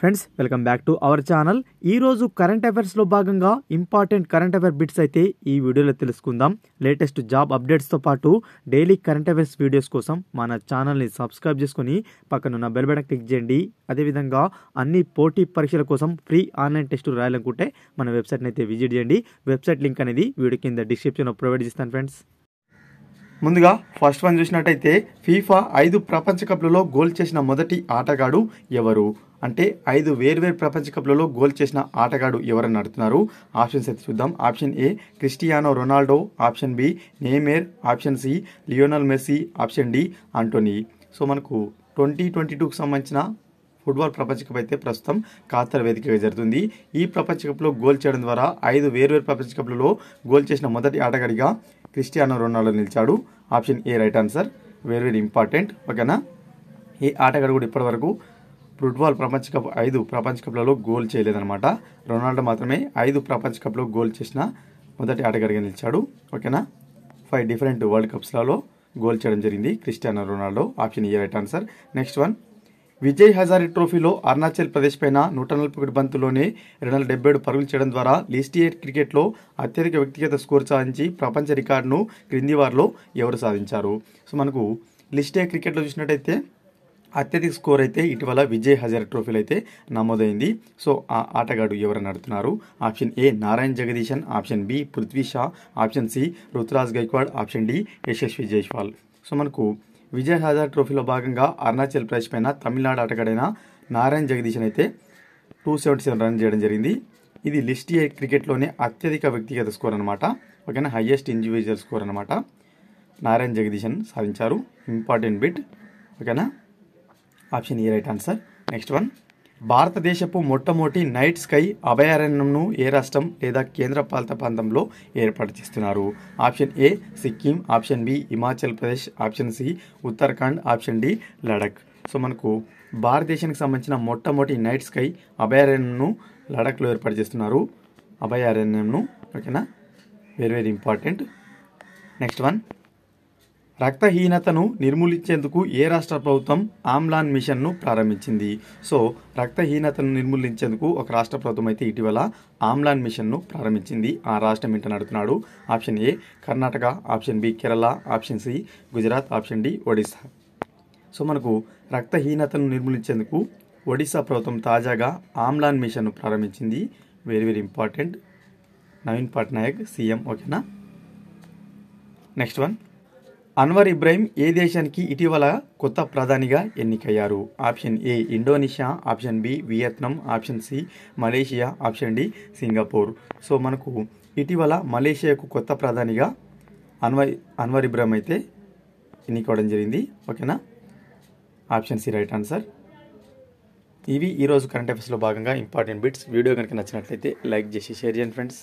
friends welcome back to our channel ఈ రోజు current లో భాగంగా ఇంపార్టెంట్ కరెంట్ అఫైర్ బిట్స్ అయితే ఈ వీడియోలో తెలుసుకుందాం లేటెస్ట్ జాబ్ అప్డేట్స్తో పాటు డైలీ కరెంట్ అఫైర్స్ వీడియోస్ కోసం మన ఛానల్ని సబ్స్క్రైబ్ చేసుకుని పక్కనున్న బెల్ బటన్ క్లిక్ చేయండి అదేవిధంగా అన్ని పోటీ పరీక్షల కోసం ఫ్రీ ఆన్లైన్ టెస్ట్ రాయాలనుకుంటే మన వెబ్సైట్ని అయితే విజిట్ చేయండి వెబ్సైట్ లింక్ అనేది వీడియో కింద డిస్క్రిప్షన్లో ప్రొవైడ్ చేస్తాను ఫ్రెండ్స్ ముందుగా ఫస్ట్ వన్ చూసినట్టయితే ఫీఫా ఐదు ప్రపంచ కప్లలో గోల్ చేసిన మొదటి ఆటగాడు ఎవరు అంటే ఐదు వేర్వేరు ప్రపంచ కప్లలో గోల్ చేసిన ఆటగాడు ఎవరని అడుగుతున్నారు ఆప్షన్స్ అయితే చూద్దాం option A Cristiano Ronaldo option B Neymar option C Lionel Messi option D Antony so మనకు ట్వంటీ ట్వంటీ టూకి సంబంధించిన ఫుట్బాల్ ప్రపంచ కప్ అయితే ప్రస్తుతం ఖాతర్ వేదికగా జరుగుతుంది ఈ ప్రపంచ కప్లో గోల్ చేయడం ద్వారా ఐదు వేర్వేరు ప్రపంచ కప్లలో గోల్ చేసిన మొదటి ఆటగాడిగా క్రిస్టియానో రొనాల్డో నిలిచాడు option A right answer very very important ఓకేనా ఈ ఆటగాడు కూడా ఇప్పటివరకు ఫుట్బాల్ ప్రపంచ కప్ ఐదు ప్రపంచ కప్లలో గోల్ చేయలేదనమాట రొనాల్డో మాత్రమే ఐదు ప్రపంచ కప్లో గోల్ చేసిన మొదటి ఆటగాడిగా నిలిచాడు ఓకేనా ఫైవ్ డిఫరెంట్ వరల్డ్ కప్స్లలో గోల్ చేయడం జరిగింది Cristiano Ronaldo option year right answer next one Vijay Hazare ట్రోఫీలో అరుణాచల్ ప్రదేశ్ పైన నూట నలభై బంతులోనే రెండు వందల డెబ్బై ఏడు పరుగులు చేయడం ద్వారా లిస్ట్ ఎయిట్ క్రికెట్లో అత్యధిక వ్యక్తిగత స్కోర్ సాధించి ప్రపంచ రికార్డును క్రింది వారిలో ఎవరు సాధించారు సో మనకు లిస్ట్ ఏ క్రికెట్లో చూసినట్టయితే అత్యధిక స్కోర్ అయితే ఇటీవల విజయ్ హజర్ ట్రోఫీలు అయితే నమోదైంది సో ఆ ఆటగాడు ఎవరు నడుతున్నారు option A Narayan Jagadeesan option B Prithvi Shaw option C Ruturaj Gaikwad option D Yashasvi Jaiswal so మనకు విజయ్ హజార్ ట్రోఫీలో భాగంగా అరుణాచల్ ప్రదేశ్ పైన తమిళనాడు ఆటగాడైన నారాయణ్ జగదీశన్ అయితే టూ సెవెంటీ సెవెన్ రన్ చేయడం జరిగింది ఇది లిస్ట్ ఏ క్రికెట్లోనే అత్యధిక వ్యక్తిగత స్కోర్ అనమాట ఓకేనా హయ్యెస్ట్ ఇండివిజువల్ స్కోర్ అనమాట నారాయణ్ జగదీశన్ సాధించారు ఇంపార్టెంట్ బిట్ ఓకేనా option A right answer next one భారతదేశపు మొట్టమొదటి నైట్ స్కై అభయారణ్యంను ఏ రాష్ట్రం లేదా కేంద్ర పాలిత ప్రాంతంలో ఏర్పాటు చేస్తున్నారు option A Sikkim option B Himachal Pradesh option C Uttarakhand option D Ladakh so మనకు భారతదేశానికి సంబంధించిన మొట్టమొదటి నైట్ స్కై అభయారణ్యంను లడఖ్లో ఏర్పాటు చేస్తున్నారు అభయారణ్యంను ఓకేనా very very important next one రక్తహీనతను నిర్మూలించేందుకు ఏ రాష్ట్ర ప్రభుత్వం ఆమ్లాన్ మిషన్ను ప్రారంభించింది సో రక్తహీనతను నిర్మూలించేందుకు ఒక రాష్ట్ర ప్రభుత్వం అయితే ఇటీవల ఆమ్లాన్ మిషన్ను ప్రారంభించింది ఆ రాష్ట్రం ఏంటని అడుగుతున్నాడు option A Karnataka option B Kerala option C Gujarat option D Odisha so మనకు రక్తహీనతను నిర్మూలించేందుకు ఒడిశా ప్రభుత్వం తాజాగా ఆమ్లాన్ మిషన్ను ప్రారంభించింది very very important Naveen Patnaik CM ఓకేనా నెక్స్ట్ వన్ అన్వర్ ఇబ్రాహిం ఏ దేశానికి ఇటీవల కొత్త ప్రధానిగా ఎన్నికయ్యారు option A Indonesia option B Vietnam option C Malaysia option D Singapore so మనకు ఇటీవల మలేషియాకు కొత్త ప్రధానిగా అన్వర్ అన్వర్ ఇబ్రాహిం అయితే అవడం జరిగింది ఓకేనా ఆప్షన్ సి రైట్ ఆన్సర్ ఇవి ఈరోజు కరెంట్ అఫేర్స్లో భాగంగా ఇంపార్టెంట్ బిట్స్ వీడియో కనుక నచ్చినట్లయితే లైక్ చేసి షేర్ చేయండి ఫ్రెండ్స్